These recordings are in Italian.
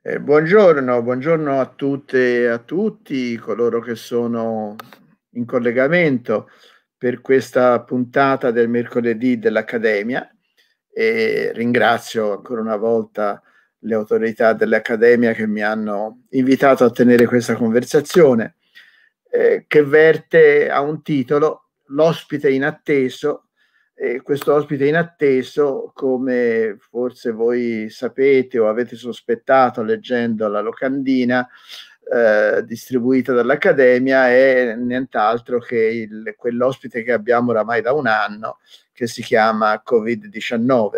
Eh, buongiorno, buongiorno, a tutte e a tutti coloro che sono in collegamento per questa puntata del mercoledì dell'Accademia e ringrazio ancora una volta le autorità dell'Accademia che mi hanno invitato a tenere questa conversazione eh, che verte a un titolo L'ospite inatteso eh, questo ospite inatteso, come forse voi sapete o avete sospettato leggendo la locandina eh, distribuita dall'Accademia, è nient'altro che il, quell'ospite che abbiamo oramai da un anno, che si chiama Covid-19.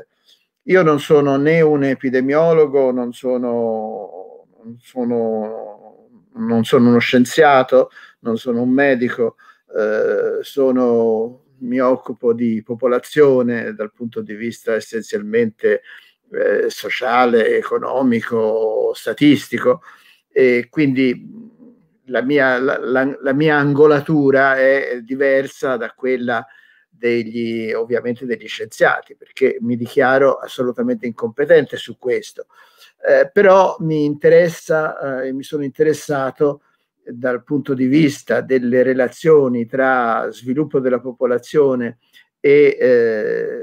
Io non sono né un epidemiologo, non sono, non sono, non sono uno scienziato, non sono un medico, eh, sono mi occupo di popolazione dal punto di vista essenzialmente eh, sociale, economico, statistico e quindi la mia, la, la, la mia, angolatura è diversa da quella degli, ovviamente degli scienziati, perché mi dichiaro assolutamente incompetente su questo. Eh, però mi interessa eh, mi sono interessato dal punto di vista delle relazioni tra sviluppo della popolazione e, eh,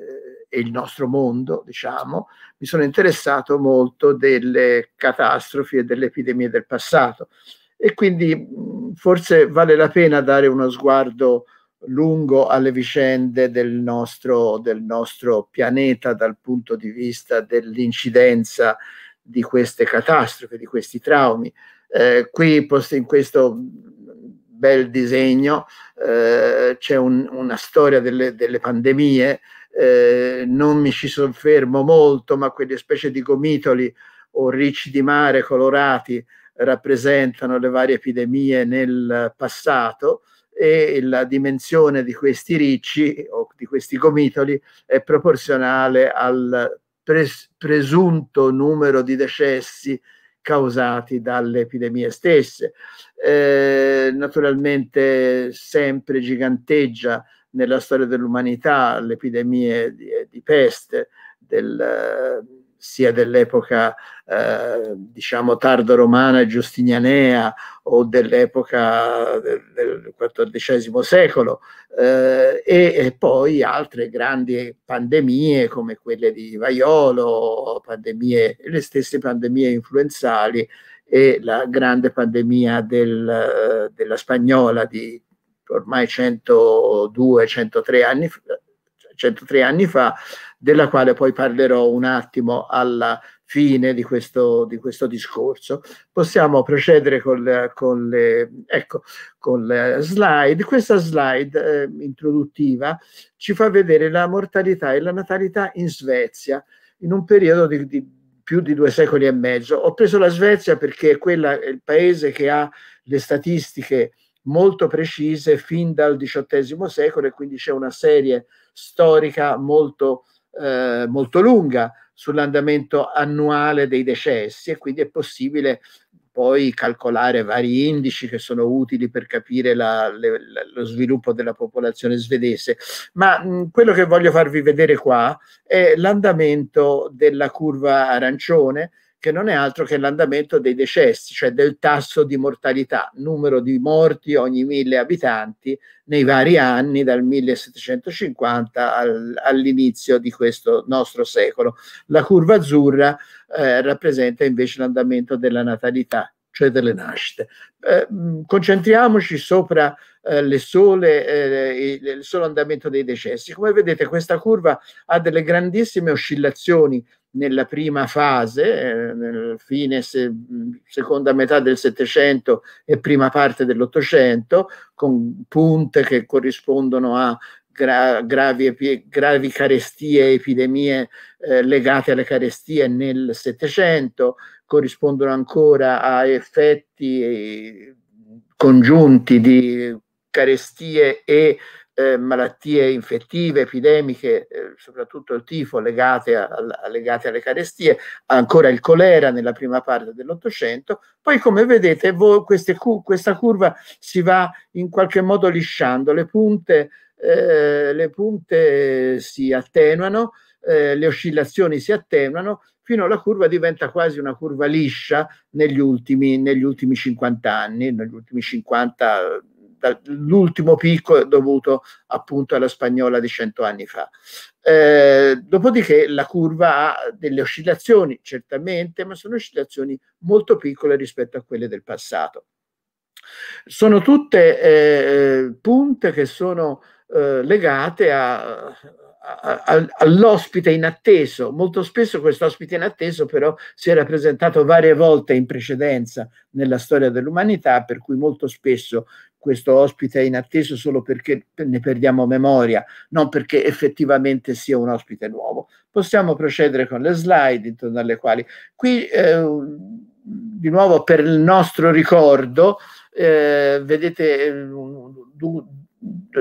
e, il nostro mondo, diciamo, mi sono interessato molto delle catastrofi e delle epidemie del passato. E quindi forse vale la pena dare uno sguardo lungo alle vicende del nostro, del nostro pianeta dal punto di vista dell'incidenza di queste catastrofi, di questi traumi. Eh, qui in questo bel disegno eh, c'è un, una storia delle, delle pandemie, eh, non mi ci soffermo molto, ma quelle specie di gomitoli o ricci di mare colorati rappresentano le varie epidemie nel passato e la dimensione di questi ricci o di questi gomitoli è proporzionale al pres- presunto numero di decessi causati dalle epidemie stesse. Eh, naturalmente sempre giganteggia nella storia dell'umanità le epidemie di, di peste, del, sia dell'epoca eh, diciamo tardo-romana e giustinianea o dell'epoca del, del XIV secolo eh, e, e, poi altre grandi pandemie come quelle di Vaiolo, pandemie, le stesse pandemie influenzali e la grande pandemia del, della spagnola di ormai 102-103 anni, 103 cioè anni fa della quale poi parlerò un attimo alla fine di questo, di questo discorso. Possiamo procedere col, con, le, ecco, con le slide. Questa slide eh, introduttiva ci fa vedere la mortalità e la natalità in Svezia in un periodo di, di più di due secoli e mezzo. Ho preso la Svezia perché è, quella, è il paese che ha le statistiche molto precise fin dal XVIII secolo e quindi c'è una serie storica molto eh, molto lunga sull'andamento annuale dei decessi e quindi è possibile poi calcolare vari indici che sono utili per capire la, le, lo sviluppo della popolazione svedese. Ma mh, quello che voglio farvi vedere qua è l'andamento della curva arancione, che non è altro che l'andamento dei decessi, cioè del tasso di mortalità, numero di morti ogni mille abitanti nei vari anni dal 1750 al, all'inizio di questo nostro secolo. La curva azzurra eh, rappresenta invece l'andamento della natalità, cioè delle nascite. Eh, concentriamoci sopra eh, le sole, eh, il, il solo andamento dei decessi. Come vedete questa curva ha delle grandissime oscillazioni nella prima fase, eh, fine se, seconda metà del Settecento e prima parte dell'Ottocento, con punte che corrispondono a gra gravi, gravi, carestie e epidemie eh, legate alle carestie nel Settecento, corrispondono ancora a effetti eh, congiunti di carestie e eh, malattie infettive, epidemiche, eh, soprattutto il tifo legate, a, a, legate, alle carestie, ancora il colera nella prima parte dell'Ottocento. Poi come vedete voi, queste, questa curva si va in qualche modo lisciando, le punte, eh, le punte si attenuano, eh, le oscillazioni si attenuano fino alla curva diventa quasi una curva liscia negli ultimi, negli ultimi 50 anni, negli ultimi 50 l'ultimo picco è dovuto appunto alla spagnola di cento anni fa. Eh, dopodiché la curva ha delle oscillazioni, certamente, ma sono oscillazioni molto piccole rispetto a quelle del passato. Sono tutte eh, eh punte che sono eh, legate a, a, a, all'ospite inatteso. Molto spesso questo ospite inatteso però si era presentato varie volte in precedenza nella storia dell'umanità, per cui molto spesso questo ospite è inatteso solo perché ne perdiamo memoria, non perché effettivamente sia un ospite nuovo. Possiamo procedere con le slide intorno alle quali. Qui, eh, di nuovo, per il nostro ricordo, eh, vedete eh, due,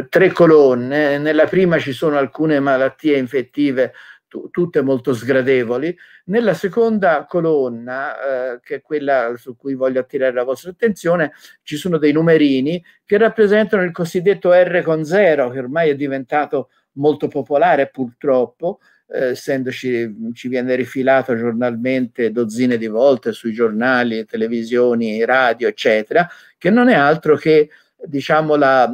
tre colonne. Nella prima ci sono alcune malattie infettive t- tutte molto sgradevoli. Nella seconda colonna, eh, che è quella su cui voglio attirare la vostra attenzione, ci sono dei numerini che rappresentano il cosiddetto R con zero, che ormai è diventato molto popolare purtroppo, eh, essendoci ci viene rifilato giornalmente dozzine di volte sui giornali, televisioni, radio, eccetera, che non è altro che diciamo la,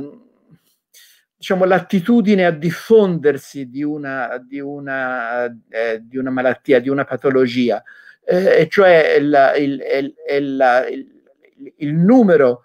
diciamo, l'attitudine a diffondersi di una, di una, eh, di una malattia, di una patologia, eh, cioè il, il, il, il numero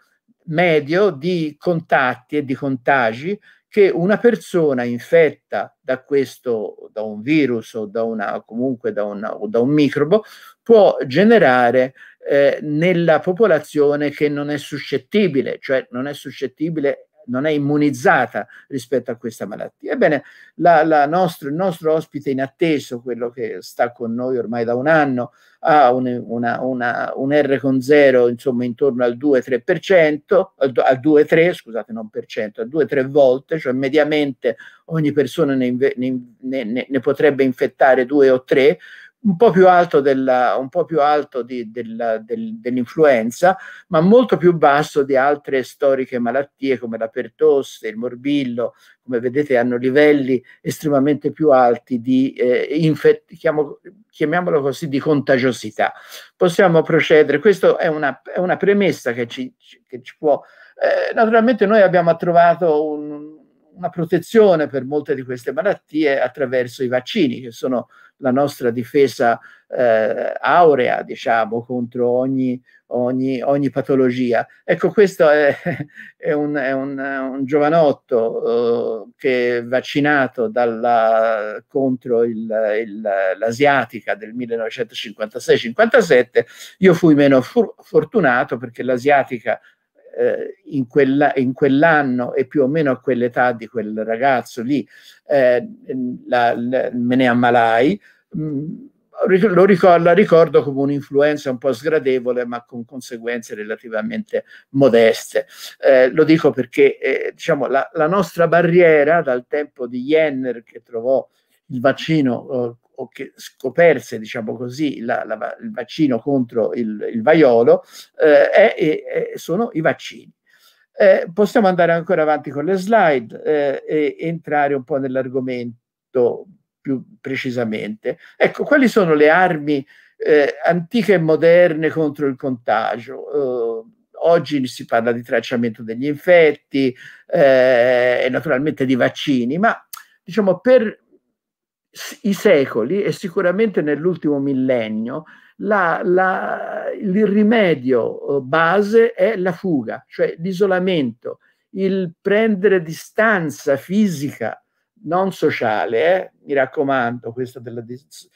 medio di contatti e di contagi che una persona infetta da questo, da un virus o da una, comunque da, una, o da un microbo, può generare eh, nella popolazione che non è suscettibile, cioè non è suscettibile non è immunizzata rispetto a questa malattia. Ebbene, la, la nostro, il nostro ospite inatteso, quello che sta con noi ormai da un anno, ha un, una, una, un R con zero insomma intorno al 2-3%, al 2-3, scusate non per cento, al 2-3 volte, cioè mediamente ogni persona ne, ne, ne, ne potrebbe infettare 2 o 3, un po' più alto, della, po più alto di, della, del, dell'influenza, ma molto più basso di altre storiche malattie come la pertosse, il morbillo, come vedete hanno livelli estremamente più alti di, eh, infet- chiamo, chiamiamolo così, di contagiosità. Possiamo procedere, questa è una, è una premessa che ci, che ci può... Eh, naturalmente noi abbiamo trovato un, una protezione per molte di queste malattie attraverso i vaccini, che sono la nostra difesa eh, aurea, diciamo, contro ogni, ogni, ogni patologia. Ecco, questo è, è, un, è un, un, giovanotto eh, che è vaccinato dalla, contro il, il, l'asiatica del 1956-57. Io fui meno fur- fortunato perché l'asiatica eh, in, quella, in, quell'anno e più o meno a quell'età di quel ragazzo lì eh, la, la, me ne ammalai. Mm, lo ricordo, la ricordo come un'influenza un po' sgradevole ma con conseguenze relativamente modeste. Eh, lo dico perché eh, diciamo, la, la, nostra barriera dal tempo di Jenner che trovò il vaccino eh, che scoperse, diciamo così, la, la, il vaccino contro il, il vaiolo eh, è, è, sono i vaccini. Eh, possiamo andare ancora avanti con le slide eh, e entrare un po' nell'argomento più precisamente. Ecco, quali sono le armi eh, antiche e moderne contro il contagio? Eh, oggi si parla di tracciamento degli infetti eh, e naturalmente di vaccini, ma diciamo per i secoli e sicuramente nell'ultimo millennio la, la, il rimedio eh, base è la fuga, cioè l'isolamento, il prendere distanza fisica, non sociale, eh? mi raccomando, questa della dis-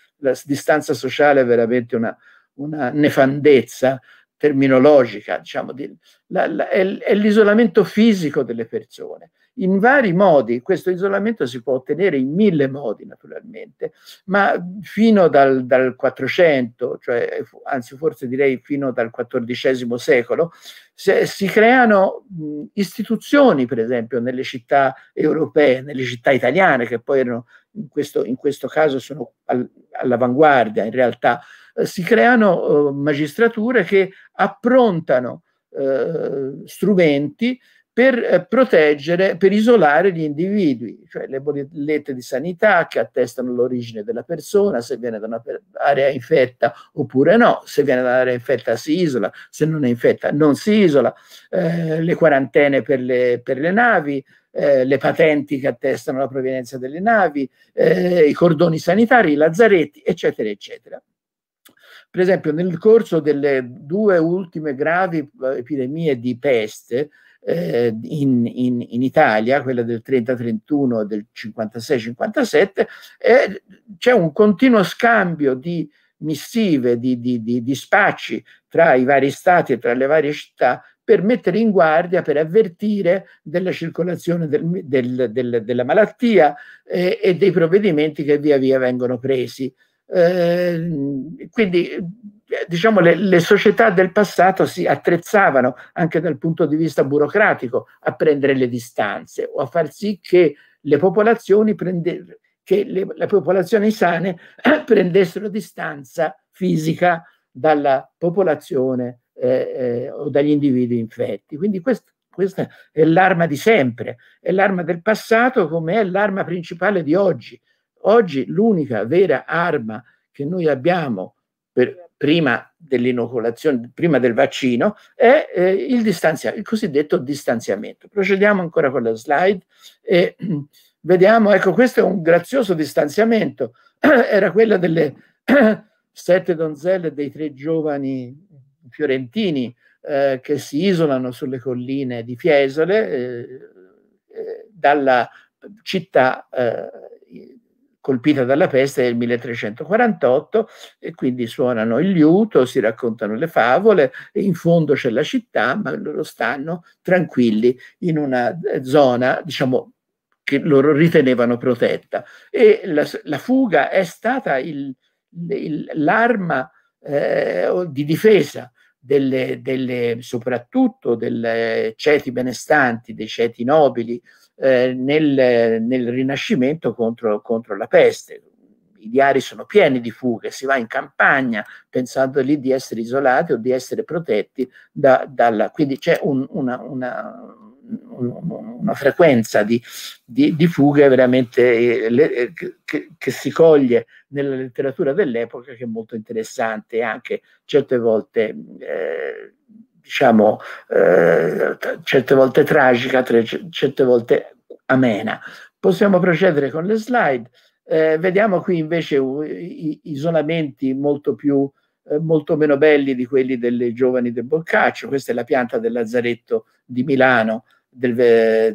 distanza sociale è veramente una, una nefandezza terminologica, diciamo, di, la, è, è l'isolamento fisico delle persone in vari modi. Questo isolamento si può ottenere in mille modi naturalmente, ma fino dal, dal 400, cioè, anzi forse direi fino dal XIV secolo, se, si creano mh, istituzioni per esempio nelle città europee, nelle città italiane che poi erano in questo, in questo caso sono al, all'avanguardia in realtà, eh, si creano eh, magistrature che approntano eh, strumenti per eh, proteggere, per isolare gli individui, cioè le bollette di sanità che attestano l'origine della persona, se viene da un'area infetta oppure no, se viene da un'area infetta si isola, se non è infetta non si isola, eh, le quarantene per le, per le navi, eh, le patenti che attestano la provenienza delle navi, eh, i cordoni sanitari, i lazzaretti, eccetera, eccetera. Per esempio, nel corso delle due ultime gravi eh, epidemie di peste, eh, in, in, in, Italia, quella del 30-31 e del 56-57, eh, c'è un continuo scambio di missive, di, di, di, di spacci tra i vari stati e tra le varie città per mettere in guardia, per avvertire della circolazione del, del, del, della malattia eh, e dei provvedimenti che via via vengono presi. Ehm, quindi diciamo, le, le, società del passato si attrezzavano anche dal punto di vista burocratico a prendere le distanze o a far sì che le popolazioni, prende, che le, le popolazioni sane prendessero distanza fisica dalla popolazione eh, eh, o dagli individui infetti. Quindi quest, questa è l'arma di sempre, è l'arma del passato come è l'arma principale di oggi, Oggi l'unica vera arma che noi abbiamo per, prima dell'inoculazione, prima del vaccino, è eh, il, il, cosiddetto distanziamento. Procediamo ancora con la slide e vediamo, ecco questo è un grazioso distanziamento, era quella delle sette donzelle dei tre giovani fiorentini eh, che si isolano sulle colline di Fiesole eh, eh dalla città eh, colpita dalla peste nel 1348 e quindi suonano il liuto, si raccontano le favole, e in fondo c'è la città, ma loro stanno tranquilli in una eh, zona, diciamo, che loro ritenevano protetta. E la, la fuga è stata l'arma eh, di difesa delle, delle, soprattutto dei ceti benestanti, dei ceti nobili, eh, nel, nel, Rinascimento contro, contro la peste. I diari sono pieni di fughe, si va in campagna pensando lì di essere isolati o di essere protetti da, dalla... Quindi c'è un, una, una una frequenza di, di, di fughe veramente eh, le, eh, che, che, si coglie nella letteratura dell'epoca che è molto interessante anche certe volte eh, diciamo eh, certe volte tragica, certe volte amena. Possiamo procedere con le slide. Eh, vediamo qui invece isolamenti molto più eh, molto meno belli di quelli delle giovani del Boccaccio. Questa è la pianta del Lazzaretto di Milano, del,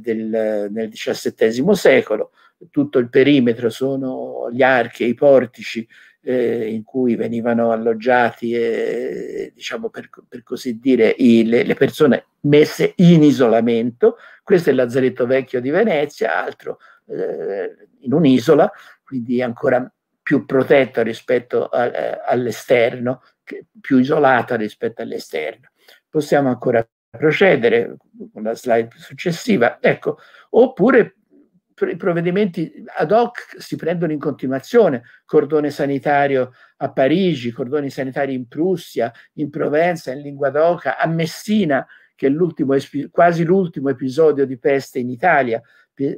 del, nel XVII secolo. Tutto il perimetro sono gli archi e i portici eh, in cui venivano alloggiati, eh, diciamo per, per, così dire, i, le, le, persone messe in isolamento. Questo è il lazzaretto vecchio di Venezia, altro eh, in un'isola, quindi ancora più protetto rispetto eh, all'esterno, più isolata rispetto all'esterno. Possiamo ancora procedere con la slide successiva, ecco, oppure i provvedimenti ad hoc si prendono in continuazione, cordone sanitario a Parigi, cordoni sanitari in Prussia, in Provenza, in Linguadoca, a Messina, che è l'ultimo, quasi l'ultimo episodio di peste in Italia,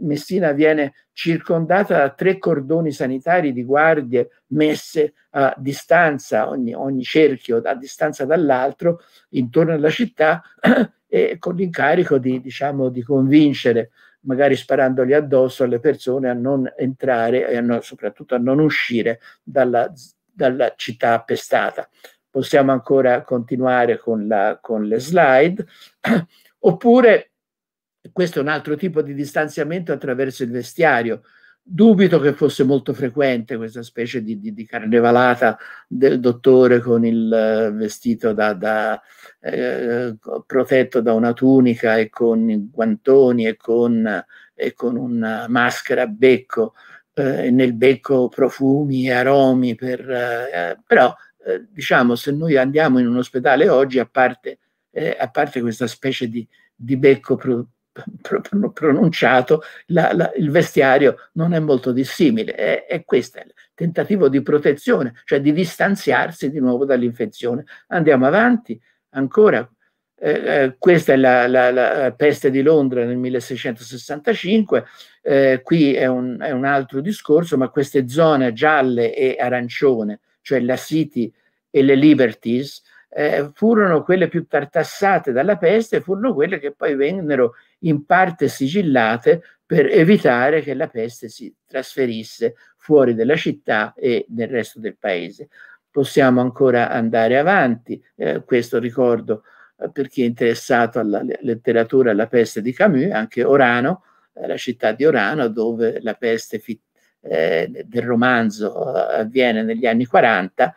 Messina viene circondata da tre cordoni sanitari di guardie messe a distanza, ogni, ogni cerchio a distanza dall'altro, intorno alla città, e con l'incarico di, diciamo, di convincere, magari sparandogli addosso, alle persone a non entrare e a non, soprattutto a non uscire dalla, dalla città appestata. Possiamo ancora continuare con, la, con le slide, oppure questo è un altro tipo di distanziamento attraverso il vestiario. Dubito che fosse molto frequente questa specie di, di, di carnevalata del dottore con il eh, vestito da, da, eh, protetto da una tunica e con guantoni e con, e con una maschera a becco, eh, nel becco profumi e aromi. Per, eh, eh però, eh, diciamo, se noi andiamo in un ospedale oggi, a parte, a parte questa specie di, di becco pro, pronunciato, la, la, il vestiario non è molto dissimile. È, è questo il tentativo di protezione, cioè di distanziarsi di nuovo dall'infezione. Andiamo avanti, ancora. Eh, eh questa è la, la, eh, peste di Londra nel 1665, eh, qui è un, è un, altro discorso, ma queste zone gialle e arancione, cioè la City e le Liberties, eh, furono quelle più tartassate dalla peste e furono quelle che poi vennero in parte sigillate per evitare che la peste si trasferisse fuori della città e nel resto del paese. Possiamo ancora andare avanti, eh, questo ricordo eh, per chi è interessato alla letteratura alla peste di Camus, anche Orano, eh, la città di Orano dove la peste fit, eh, del romanzo eh, avviene negli anni 40,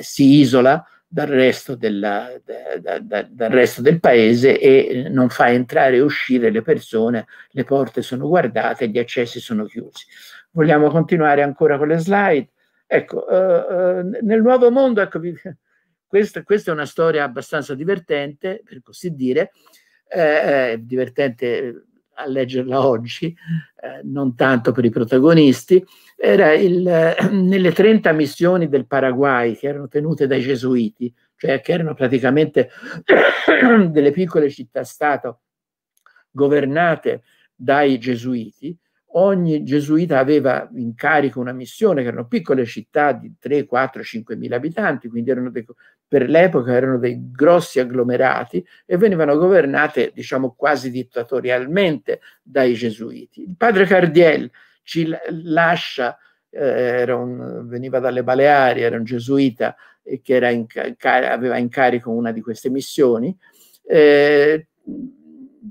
si isola dal resto, della, da, da, dal resto, del paese e eh, non fa entrare e uscire le persone, le porte sono guardate, gli accessi sono chiusi. Vogliamo continuare ancora con le slide? Ecco, eh, eh nel nuovo mondo, ecco, questa, questa, è una storia abbastanza divertente, per così dire, eh, eh divertente a leggerla oggi, eh, non tanto per i protagonisti, era il, eh, nelle 30 missioni del Paraguay che erano tenute dai gesuiti, cioè che erano praticamente delle piccole città-stato governate dai gesuiti, ogni gesuita aveva in carico una missione, che erano piccole città di 3, 4, 5 mila abitanti, quindi dei, per l'epoca erano dei grossi agglomerati e venivano governate, diciamo, quasi dittatorialmente dai gesuiti. Il padre Cardiel ci lascia, eh, un, veniva dalle Baleari, era un gesuita che era in, aveva in carico una di queste missioni, eh,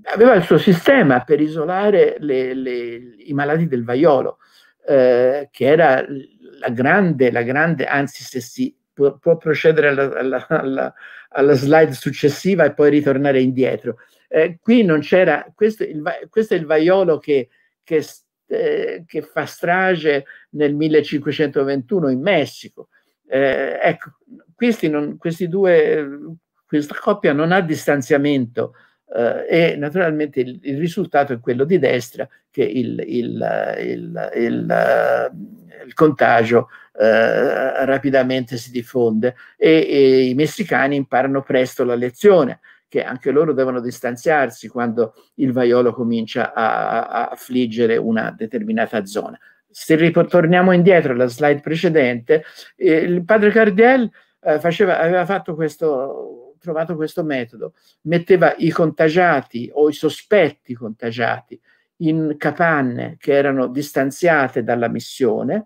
aveva il suo sistema per isolare le, le, i malati del vaiolo, eh, che era la grande, la grande, anzi se si può, può procedere alla, alla, alla, alla, slide successiva e poi ritornare indietro. Eh, qui non c'era, questo, il, questo, è il vaiolo che, che, eh, che, fa strage nel 1521 in Messico. Eh, ecco, questi, non, questi due, questa coppia non ha distanziamento eh, e naturalmente il, il, risultato è quello di destra che il, il, il eh, contagio eh, rapidamente si diffonde e, e i messicani imparano presto la lezione che anche loro devono distanziarsi quando il vaiolo comincia a, a affliggere una determinata zona. Se ritorniamo indietro alla slide precedente, eh, il padre Cardiel eh, faceva, aveva fatto questo trovato questo metodo, metteva i contagiati o i sospetti contagiati in capanne che erano distanziate dalla missione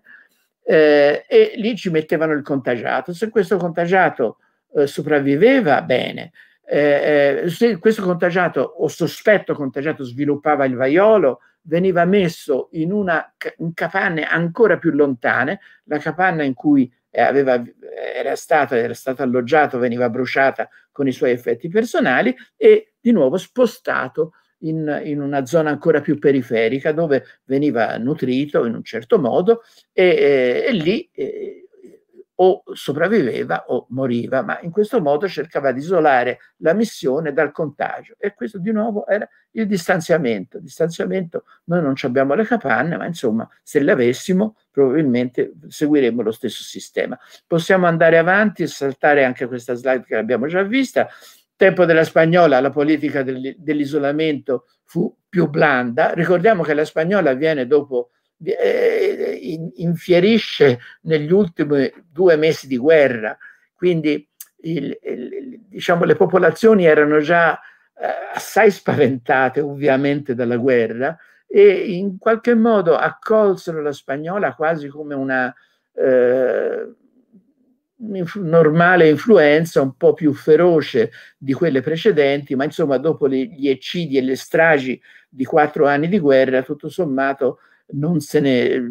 eh, e lì ci mettevano il contagiato. Se questo contagiato eh, sopravviveva, bene. Eh, eh se questo contagiato o sospetto contagiato sviluppava il vaiolo, veniva messo in, una, in capanne ancora più lontane, la capanna in cui aveva, era, stato, era stato alloggiato, veniva bruciata con i suoi effetti personali e di nuovo spostato in, in, una zona ancora più periferica dove veniva nutrito in un certo modo e, e, e lì... E, o sopravviveva o moriva, ma in questo modo cercava di isolare la missione dal contagio. E questo di nuovo era il distanziamento. distanziamento, noi non abbiamo le capanne, ma insomma, se le avessimo, probabilmente seguiremmo lo stesso sistema. Possiamo andare avanti e saltare anche questa slide che abbiamo già vista. Tempo della spagnola, la politica dell'isolamento fu più blanda. Ricordiamo che la spagnola avviene dopo eh, infierisce negli ultimi due mesi di guerra, quindi il, il, diciamo, le popolazioni erano già eh, assai spaventate ovviamente dalla guerra e in qualche modo accolsero la spagnola quasi come una eh, normale influenza un po' più feroce di quelle precedenti, ma insomma dopo gli eccidi e le stragi di quattro anni di guerra, tutto sommato non se ne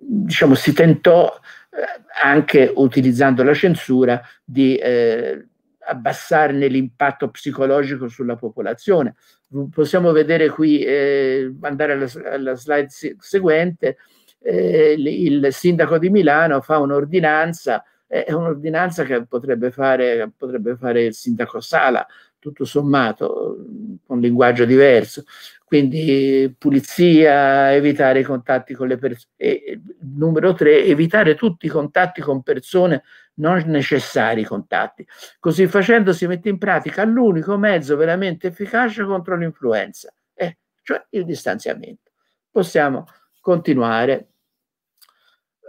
diciamo si tentò eh, anche utilizzando la censura di eh, abbassarne l'impatto psicologico sulla popolazione. Possiamo vedere qui, eh, andare alla, alla slide seguente, eh, il sindaco di Milano fa un'ordinanza, eh, è un'ordinanza che potrebbe fare, potrebbe fare il sindaco Sala, tutto sommato, con linguaggio diverso, quindi pulizia, evitare i contatti con le persone. Numero tre, evitare tutti i contatti con persone non necessari contatti. Così facendo si mette in pratica l'unico mezzo veramente efficace contro l'influenza, eh, cioè il distanziamento. Possiamo continuare.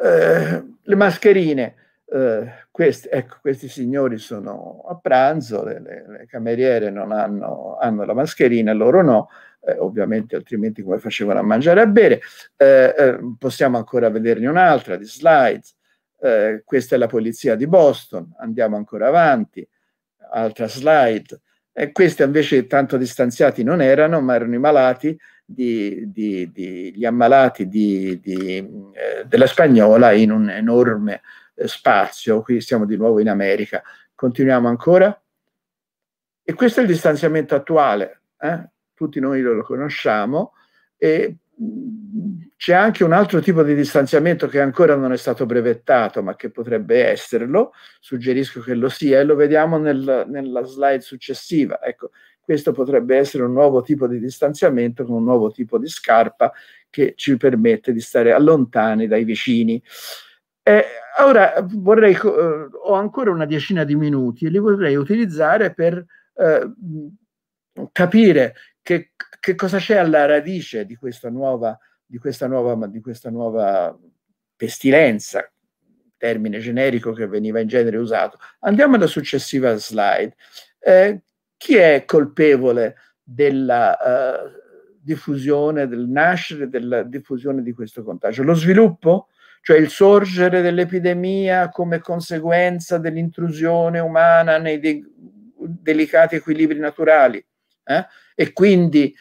Eh, le mascherine, eh, questi, ecco, questi signori sono a pranzo, le, le, cameriere non hanno, hanno la mascherina, loro no eh, ovviamente altrimenti come facevano a mangiare e a bere. Eh, eh possiamo ancora vederne un'altra di slides. Eh, questa è la polizia di Boston, andiamo ancora avanti, altra slide. questi invece tanto distanziati non erano, ma erano i malati di, di, di, gli ammalati di, eh, della spagnola in un enorme eh, spazio. Qui siamo di nuovo in America. Continuiamo ancora. E questo è il distanziamento attuale. Eh? tutti noi lo conosciamo, e c'è anche un altro tipo di distanziamento che ancora non è stato brevettato, ma che potrebbe esserlo, suggerisco che lo sia, e lo vediamo nel, nella slide successiva. Ecco, questo potrebbe essere un nuovo tipo di distanziamento con un nuovo tipo di scarpa che ci permette di stare allontani dai vicini. Eh, ora vorrei, eh, ho ancora una decina di minuti e li vorrei utilizzare per eh, capire che, che cosa c'è alla radice di questa nuova, di questa nuova, di questa nuova pestilenza, termine generico che veniva in genere usato. Andiamo alla successiva slide. Eh, chi è colpevole della eh, diffusione, del nascere, della diffusione di questo contagio? Lo sviluppo? Cioè il sorgere dell'epidemia come conseguenza dell'intrusione umana nei de delicati equilibri naturali? Eh? E quindi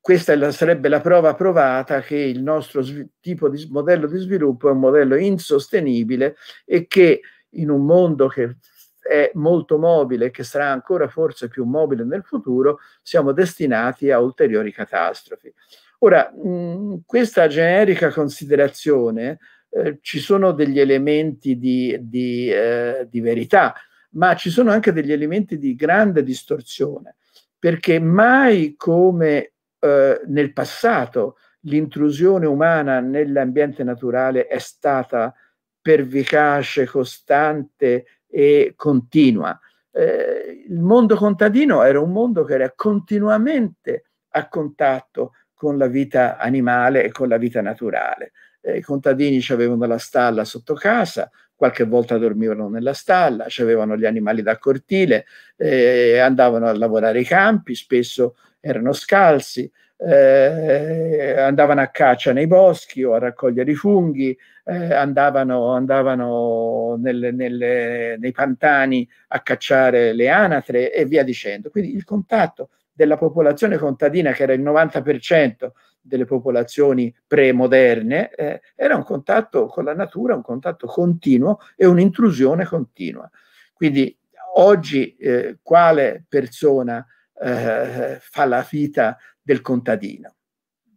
questa la, sarebbe la prova provata che il nostro tipo di modello di sviluppo è un modello insostenibile e che in un mondo che è molto mobile, che sarà ancora forse più mobile nel futuro, siamo destinati a ulteriori catastrofi. Ora, in mm, questa generica considerazione eh, ci sono degli elementi di, di, eh, di verità, ma ci sono anche degli elementi di grande distorsione perché mai come eh, nel passato l'intrusione umana nell'ambiente naturale è stata pervicace, costante e continua. Eh, il mondo contadino era un mondo che era continuamente a contatto con la vita animale e con la vita naturale. Eh, I contadini avevano la stalla sotto casa, qualche volta dormivano nella stalla, avevano gli animali da cortile, eh, andavano a lavorare i campi, spesso erano scalzi, eh, andavano a caccia nei boschi o a raccogliere i funghi, eh, andavano, andavano nelle, nelle, nei pantani a cacciare le anatre e via dicendo. Quindi il contatto della popolazione contadina, che era il 90% delle popolazioni premoderne, eh, era un contatto con la natura, un contatto continuo e un'intrusione continua. Quindi oggi eh, quale persona eh, fa la vita del contadino?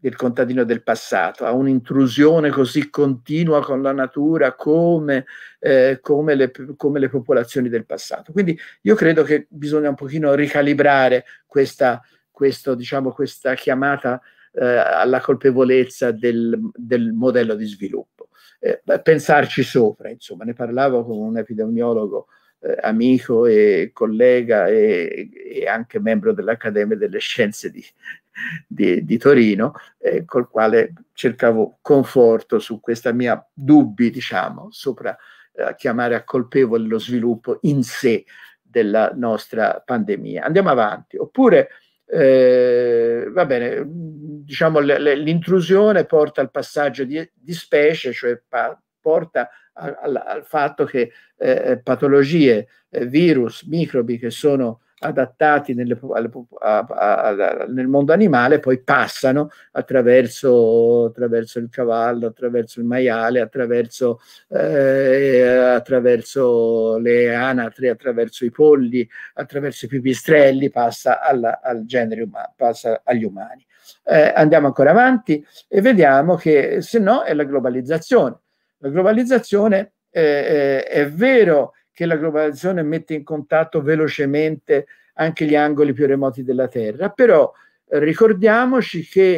del contadino del passato, ha un'intrusione così continua con la natura come, eh, come, le, come, le, popolazioni del passato. Quindi io credo che bisogna un pochino ricalibrare questa, questo, diciamo, questa chiamata eh, alla colpevolezza del, del, modello di sviluppo. Eh, pensarci sopra, insomma, ne parlavo con un epidemiologo eh, amico e collega e, e anche membro dell'Accademia delle Scienze di, di, di Torino, eh, col quale cercavo conforto su questa mia dubbi, diciamo, sopra eh, chiamare a colpevole lo sviluppo in sé della nostra pandemia. Andiamo avanti. Oppure eh, va bene, diciamo l- l- l'intrusione porta al passaggio di, di specie, cioè pa- porta a- a- al, fatto che eh, patologie, eh, virus, microbi che sono adattati nelle, alle, a, a, nel mondo animale poi passano attraverso, attraverso, il cavallo, attraverso il maiale, attraverso, eh, attraverso le anatre, attraverso i polli, attraverso i pipistrelli, passa alla, al genere umano, passa agli umani. Eh, andiamo ancora avanti e vediamo che se no è la globalizzazione. La globalizzazione eh, eh è vero che la globalizzazione mette in contatto velocemente anche gli angoli più remoti della Terra, però eh, ricordiamoci che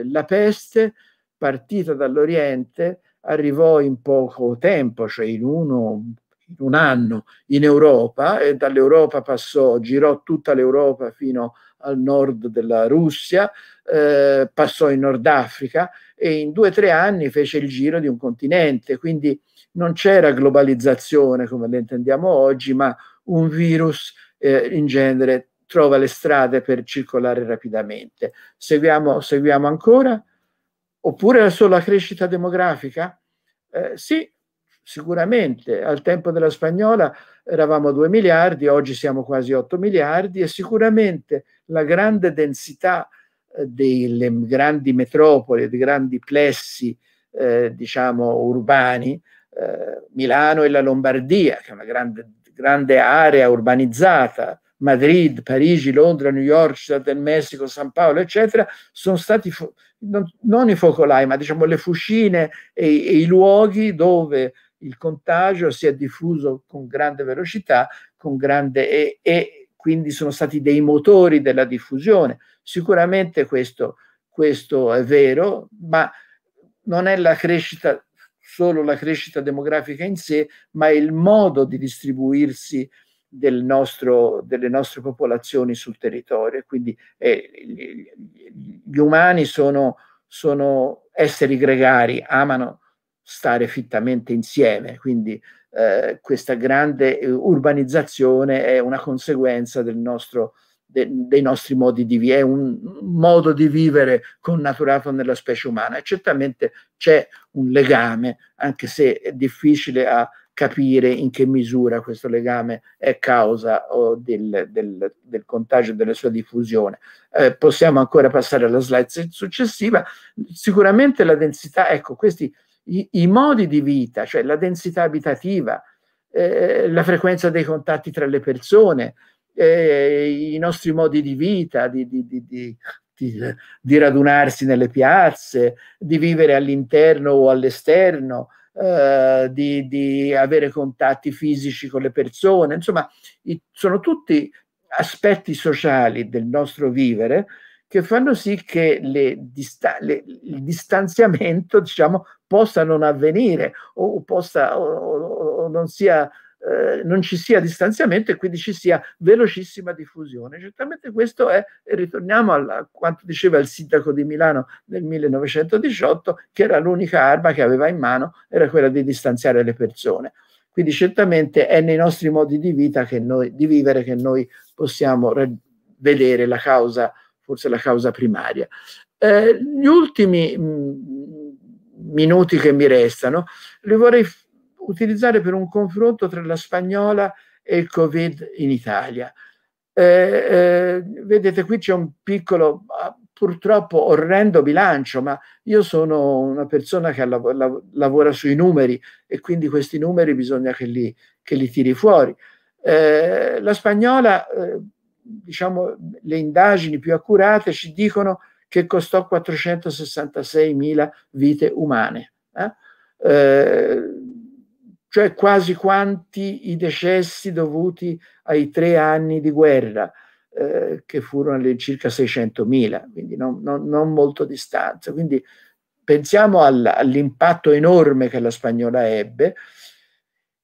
eh, la peste partita dall'Oriente arrivò in poco tempo, cioè in, uno, un anno in Europa e dall'Europa passò, girò tutta l'Europa fino al nord della Russia, eh, passò in Nord Africa e in due o tre anni fece il giro di un continente, quindi non c'era globalizzazione come la intendiamo oggi, ma un virus eh, in genere trova le strade per circolare rapidamente. Seguiamo, seguiamo ancora? Oppure solo la crescita demografica? Eh, sì, sicuramente. Al tempo della spagnola eravamo 2 miliardi, oggi siamo quasi 8 miliardi e sicuramente la grande densità eh, delle grandi metropoli, dei grandi plessi, eh, diciamo, urbani, eh, Milano e la Lombardia, che è una grande, grande area urbanizzata, Madrid, Parigi, Londra, New York, Città del Messico, San Paolo, eccetera, sono stati non, non i focolai, ma diciamo le fucine e, e i luoghi dove il contagio si è diffuso con grande velocità, con grande, e, e, quindi sono stati dei motori della diffusione. Sicuramente questo, questo è vero, ma non è la crescita solo la crescita demografica in sé, ma il modo di distribuirsi del nostro, delle nostre popolazioni sul territorio. Quindi eh, gli umani sono, sono, esseri gregari, amano stare fittamente insieme, quindi eh, questa grande urbanizzazione è una conseguenza del nostro, de, dei nostri modi di vivere, è un modo di vivere connaturato nella specie umana e certamente c'è un legame, anche se è difficile a capire in che misura questo legame è causa oh, del, del, del, contagio e della sua diffusione. Eh, possiamo ancora passare alla slide successiva. Sicuramente la densità, ecco, questi i, i modi di vita, cioè la densità abitativa, eh, la frequenza dei contatti tra le persone, i nostri modi di vita, di, di, di, di, radunarsi nelle piazze, di vivere all'interno o all'esterno, eh, di, avere contatti fisici con le persone, insomma, i, sono tutti aspetti sociali del nostro vivere che fanno sì che le dista- le, il distanziamento diciamo, possa non avvenire o, possa, o, o, o non sia eh, non ci sia distanziamento e quindi ci sia velocissima diffusione. Certamente questo è, e ritorniamo a quanto diceva il sindaco di Milano nel 1918, che era l'unica arma che aveva in mano, era quella di distanziare le persone. Quindi certamente è nei nostri modi di vita che noi, di vivere che noi possiamo vedere la causa, forse la causa primaria. Eh, gli ultimi mh, mm, minuti che mi restano, li vorrei fare utilizzare per un confronto tra la spagnola e il Covid in Italia. Eh, eh, vedete, qui c'è un piccolo, ah, purtroppo orrendo bilancio, ma io sono una persona che la, la, lavora sui numeri e quindi questi numeri bisogna che li, che li tiri fuori. Eh, la spagnola, eh, diciamo, le indagini più accurate ci dicono che costò 466 mila vite umane. Eh? Eh, cioè quasi quanti i decessi dovuti ai tre anni di guerra, eh, che furono all'incirca 600.000, quindi non, non, non molto distanza. Quindi pensiamo all'impatto enorme che la spagnola ebbe.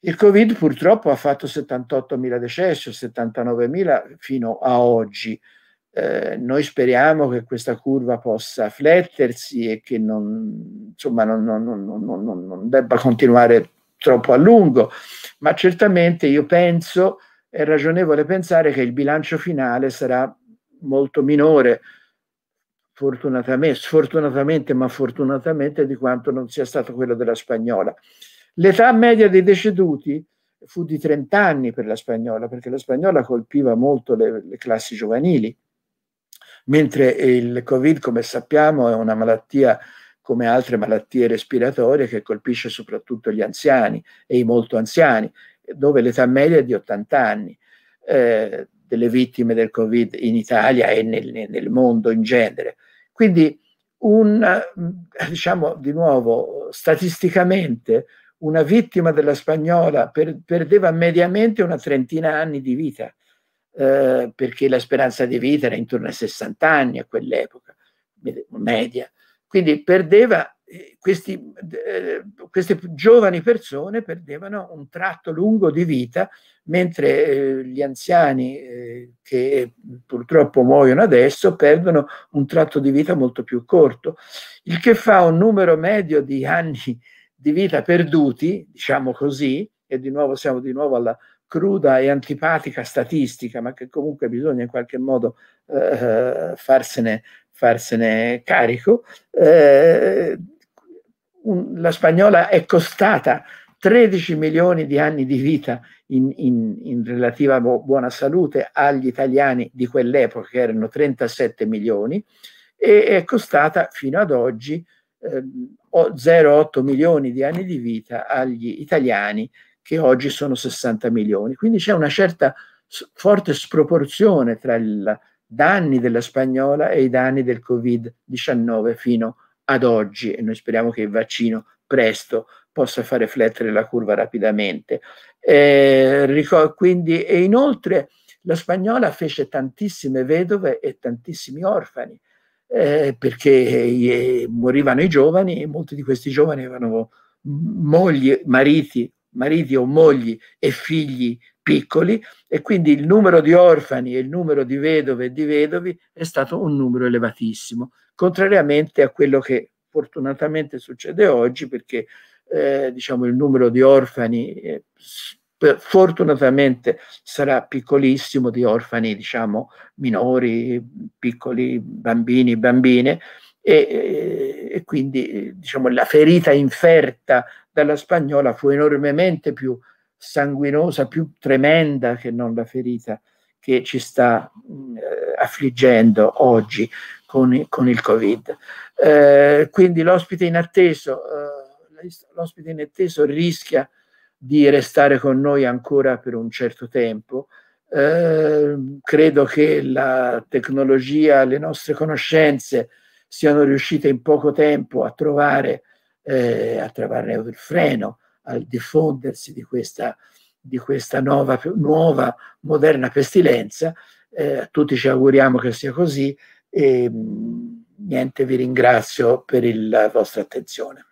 Il Covid purtroppo ha fatto 78.000 decessi 79.000 fino a oggi. Eh, noi speriamo che questa curva possa flettersi e che non, insomma, non, non, non debba continuare troppo a lungo, ma certamente io penso, è ragionevole pensare che il bilancio finale sarà molto minore, fortunatamente, sfortunatamente, ma fortunatamente di quanto non sia stato quello della spagnola. L'età media dei deceduti fu di 30 anni per la spagnola, perché la spagnola colpiva molto le, le classi giovanili, mentre il Covid, come sappiamo, è una malattia come altre malattie respiratorie che colpisce soprattutto gli anziani e i molto anziani, dove l'età media è di 80 anni. Eh, delle vittime del Covid in Italia e nel, nel mondo in genere. Quindi un, eh, diciamo di nuovo, statisticamente una vittima della spagnola per, perdeva mediamente una trentina anni di vita, eh, perché la speranza di vita era intorno ai 60 anni a quell'epoca, media. Quindi perdeva, eh, questi, eh, queste giovani persone perdevano un tratto lungo di vita, mentre eh, gli anziani che purtroppo muoiono adesso perdono un tratto di vita molto più corto, il che fa un numero medio di anni di vita perduti, diciamo così, e di nuovo siamo di nuovo alla cruda e antipatica statistica, ma che comunque bisogna in qualche modo eh, farsene farsene carico, eh, un, la spagnola è costata 13 milioni di anni di vita in, in, in relativa buona salute agli italiani di quell'epoca, che erano 37 milioni, e è costata fino ad oggi eh, 0,8 milioni di anni di vita agli italiani, che oggi sono 60 milioni. Quindi c'è una certa forte sproporzione tra il, danni della spagnola e i danni del Covid-19 fino ad oggi e noi speriamo che il vaccino presto possa far riflettere la curva rapidamente. Eh, quindi, e inoltre la spagnola fece tantissime vedove e tantissimi orfani eh, perché eh, morivano i giovani e molti di questi giovani avevano mogli, mariti mariti o mogli e figli piccoli e quindi il numero di orfani e il numero di vedove e di vedovi è stato un numero elevatissimo, contrariamente a quello che fortunatamente succede oggi perché eh, diciamo, il numero di orfani eh, fortunatamente sarà piccolissimo di orfani, diciamo, minori, piccoli, bambini, bambine, e, e, quindi diciamo, la ferita inferta la spagnola fu enormemente più sanguinosa, più tremenda che non la ferita che ci sta mm, eh, affliggendo oggi con, con il Covid. Eh, quindi l'ospite inatteso, eh, l'ospite inatteso rischia di restare con noi ancora per un certo tempo. Eh, credo che la tecnologia, le nostre conoscenze siano riuscite in poco tempo a trovare eh, a trovare il Freno, al diffondersi di questa, di questa nuova, nuova, moderna pestilenza. Eh, tutti ci auguriamo che sia così e mm, niente, vi ringrazio per il, la vostra attenzione.